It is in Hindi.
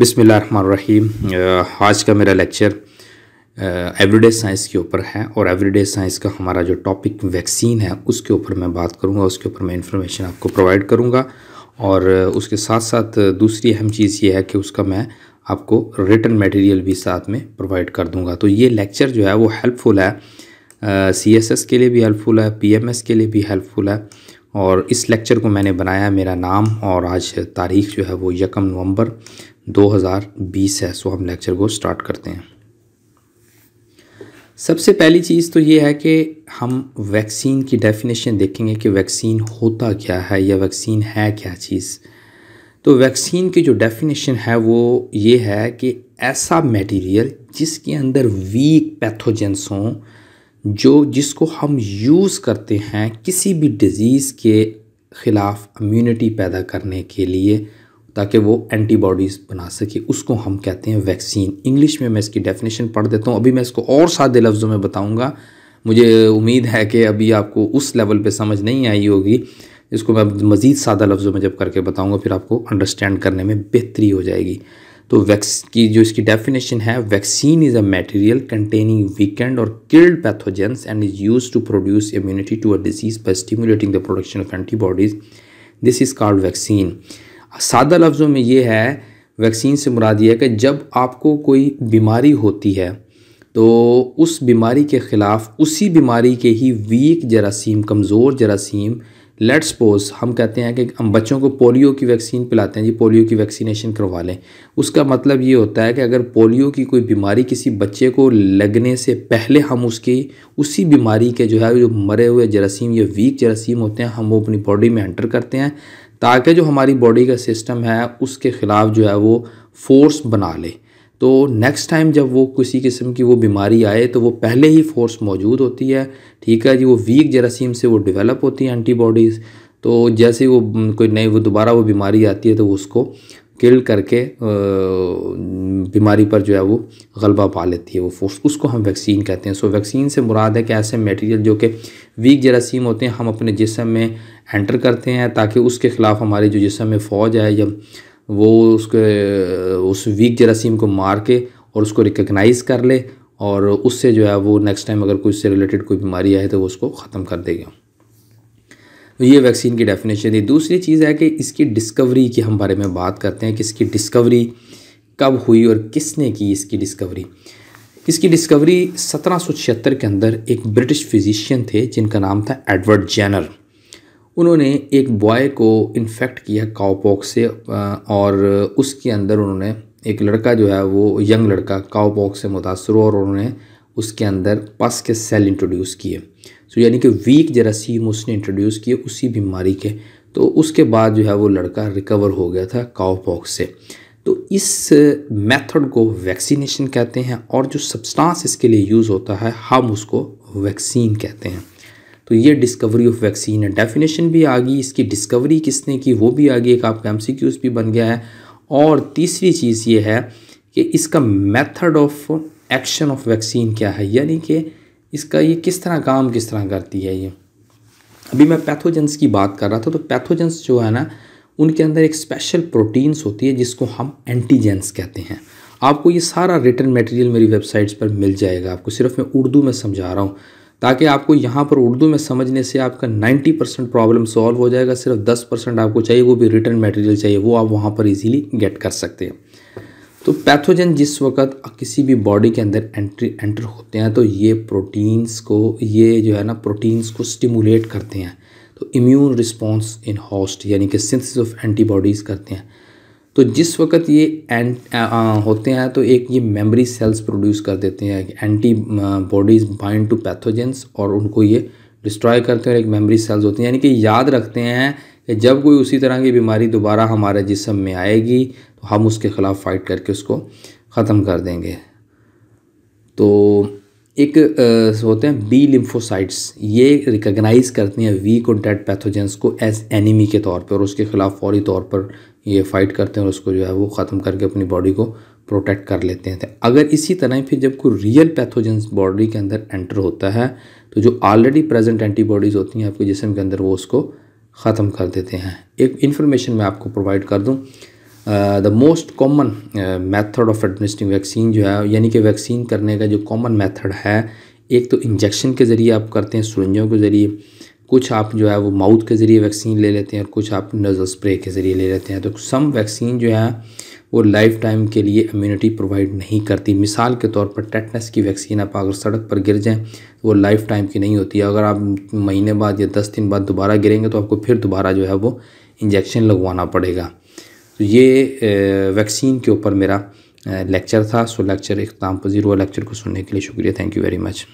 रही आज का मेरा लेक्चर एवरीडे साइंस के ऊपर है और एवरीडे साइंस का हमारा जो टॉपिक वैक्सीन है उसके ऊपर मैं बात करूंगा उसके ऊपर मैं इन्फॉर्मेशन आपको प्रोवाइड करूंगा और उसके साथ साथ दूसरी अहम चीज़ ये है कि उसका मैं आपको रिटर्न मटेरियल भी साथ में प्रोवाइड कर दूँगा तो ये लेक्चर जो है वो हेल्पफुल है सी एस एस के लिए भी हेल्पफुल है पी एम एस के लिए भी हेल्पफुल है और इस लेक्चर को मैंने बनाया मेरा नाम और आज तारीख़ जो है वो यकम नवंबर 2020 है सो हम लेक्चर को स्टार्ट करते हैं सबसे पहली चीज़ तो ये है कि हम वैक्सीन की डेफिनेशन देखेंगे कि वैक्सीन होता क्या है या वैक्सीन है क्या चीज़ तो वैक्सीन की जो डेफिनेशन है वो ये है कि ऐसा मटेरियल जिसके अंदर वीक पैथोजेंस हों जो जिसको हम यूज़ करते हैं किसी भी डिज़ीज़ के ख़िलाफ़ इम्यूनिटी पैदा करने के लिए ताकि वो एंटीबॉडीज़ बना सके उसको हम कहते हैं वैक्सीन इंग्लिश में मैं इसकी डेफिनेशन पढ़ देता हूँ अभी मैं इसको और सादे लफ्ज़ों में बताऊँगा मुझे उम्मीद है कि अभी आपको उस लेवल पर समझ नहीं आई होगी इसको मैं मज़ीद सादा लफ्ज़ों में जब करके बताऊँगा फिर आपको अंडरस्टैंड करने में बेहतरी हो जाएगी तो वैक्स की जो इसकी डेफिनेशन है vaccine is a material containing weakened और killed pathogens and is use to produce immunity to a disease by stimulating the production of antibodies this is called vaccine सादा लफ्ज़ों में ये है वैक्सीन से मुराद ये है कि जब आपको कोई बीमारी होती है तो उस बीमारी के ख़िलाफ़ उसी बीमारी के ही वीक जरासीम कमज़ोर जरासीम लेट्स पोज हम कहते हैं कि हम बच्चों को पोलियो की वैक्सीन पिलाते हैं जी पोलियो की वैक्सीनेशन करवा लें उसका मतलब ये होता है कि अगर पोलियो की कोई बीमारी किसी बच्चे को लगने से पहले हम उसकी उसी बीमारी के जो है जो मरे हुए जरासीम या वीक जरासीम होते हैं हम वो अपनी बॉडी में एंटर करते हैं ताकि जो हमारी बॉडी का सिस्टम है उसके ख़िलाफ़ जो है वो फोर्स बना ले तो नेक्स्ट टाइम जब वो किसी किस्म की वो बीमारी आए तो वो पहले ही फोर्स मौजूद होती है ठीक है जी वो वीक जरासीम से वो डेवलप होती है एंटीबॉडीज़ तो जैसे वो कोई नई वो दोबारा वो बीमारी आती है तो उसको किल करके बीमारी पर जो है वो गलबा पा लेती है वो फोर्स उसको हम वैक्सीन कहते हैं सो वैक्सीन से मुराद है कि ऐसे मटेरियल जो कि वीक जरासीम होते हैं हम अपने जिसम में एंटर करते हैं ताकि उसके ख़िलाफ़ हमारी जो जिसम में फ़ौज है या वो उसके उस वीक जरासीम को मार के और उसको रिकगनाइज़ कर ले और उससे जो है वो नेक्स्ट टाइम अगर कोई उससे रिलेटेड कोई बीमारी आए तो वो उसको ख़त्म कर देगा तो ये वैक्सीन की डेफिनेशन है दूसरी चीज़ है कि इसकी डिस्कवरी की हम बारे में बात करते हैं कि इसकी डिस्कवरी कब हुई और किसने की इसकी डिस्कवरी इसकी डिस्कवरी सत्रह के अंदर एक ब्रिटिश फिजिशियन थे जिनका नाम था एडवर्ड जैनर उन्होंने एक बॉय को इन्फेक्ट किया काओपॉक्स से और उसके अंदर उन्होंने एक लड़का जो है वो यंग लड़का काओपॉक्स से मुतासर और उन्होंने उसके अंदर पस के सेल इंट्रोड्यूस किए सो यानी कि वीक जरासीम उसने इंट्रोड्यूस किए उसी बीमारी के तो उसके बाद जो है वो लड़का रिकवर हो गया था काओपॉक्स से तो इस मेथड को वैक्सीनेशन कहते हैं और जो सब्सटेंस इसके लिए यूज़ होता है हम उसको वैक्सीन कहते हैं तो ये डिस्कवरी ऑफ वैक्सीन है डेफिनेशन भी आ गई इसकी डिस्कवरी किसने की वो भी आ गई एक आपका एम भी बन गया है और तीसरी चीज़ ये है कि इसका method of action of vaccine क्या है यानी कि इसका ये किस तरह काम किस तरह करती है ये अभी मैं पैथोजेंस की बात कर रहा था तो पैथोजेंस जो है ना उनके अंदर एक स्पेशल प्रोटीन्स होती है जिसको हम एंटीजेंस कहते हैं आपको ये सारा रिटर्न मटेरियल मेरी वेबसाइट्स पर मिल जाएगा आपको सिर्फ मैं उर्दू में समझा रहा हूँ ताकि आपको यहाँ पर उर्दू में समझने से आपका 90 परसेंट प्रॉब्लम सॉल्व हो जाएगा सिर्फ 10 परसेंट आपको चाहिए वो भी रिटर्न मटेरियल चाहिए वो आप वहाँ पर इजीली गेट कर सकते हैं तो पैथोजन जिस वक्त किसी भी बॉडी के अंदर एंट्री एंटर होते हैं तो ये प्रोटीन्स को ये जो है ना प्रोटीन्स को स्टिमुलेट करते हैं तो इम्यून रिस्पॉन्स इन हॉस्ट यानी कि सिंथेसिस ऑफ एंटीबॉडीज़ करते हैं तो जिस वक्त ये एंट होते हैं तो एक ये मेमोरी सेल्स प्रोड्यूस कर देते हैं antibodies bind to pathogens और उनको ये डिस्ट्रॉय करते हैं और एक मेमोरी सेल्स होते हैं यानी कि याद रखते हैं कि जब कोई उसी तरह की बीमारी दोबारा हमारे जिसम में आएगी तो हम उसके ख़िलाफ़ फ़ाइट करके उसको ख़त्म कर देंगे एक आ, होते हैं बी लिम्फोसाइट्स ये रिकग्नाइज़ करती हैं वीक और डेड पैथोजेंस को एज एनिमी के तौर पर और उसके ख़िलाफ़ फौरी तौर पर ये फाइट करते हैं और उसको जो है वो ख़त्म करके अपनी बॉडी को प्रोटेक्ट कर लेते हैं अगर इसी तरह फिर जब कोई रियल पैथोजेंस बॉडी के अंदर एंटर होता है तो जो ऑलरेडी प्रेजेंट एंटीबॉडीज़ होती हैं आपके जिसम के अंदर वो उसको ख़त्म कर देते हैं एक इन्फॉर्मेशन मैं आपको प्रोवाइड कर दूँ the most common method of administering vaccine जो है यानी कि वैक्सीन करने का जो कॉमन मेथड है एक तो इंजेक्शन के ज़रिए आप करते हैं सुरंजों के ज़रिए कुछ आप जो है वो माउथ के ज़रिए वैक्सीन ले लेते हैं और कुछ आप नज़ल स्प्रे के ज़रिए ले लेते हैं तो सम वैक्सीन जो है वो लाइफ टाइम के लिए इम्यूनिटी प्रोवाइड नहीं करती मिसाल के तौर पर टेटनस की वैक्सीन आप अगर सड़क पर गिर तो वो लाइफ टाइम की नहीं होती अगर आप महीने बाद या दस दिन बाद दोबारा गिरेंगे तो आपको फिर दोबारा जो है वो इंजेक्शन लगवाना पड़ेगा तो ये वैक्सीन के ऊपर मेरा लेक्चर था सो लेक्चर तमाम पजीर हुआ लेक्चर को सुनने के लिए शुक्रिया थैंक यू वेरी मच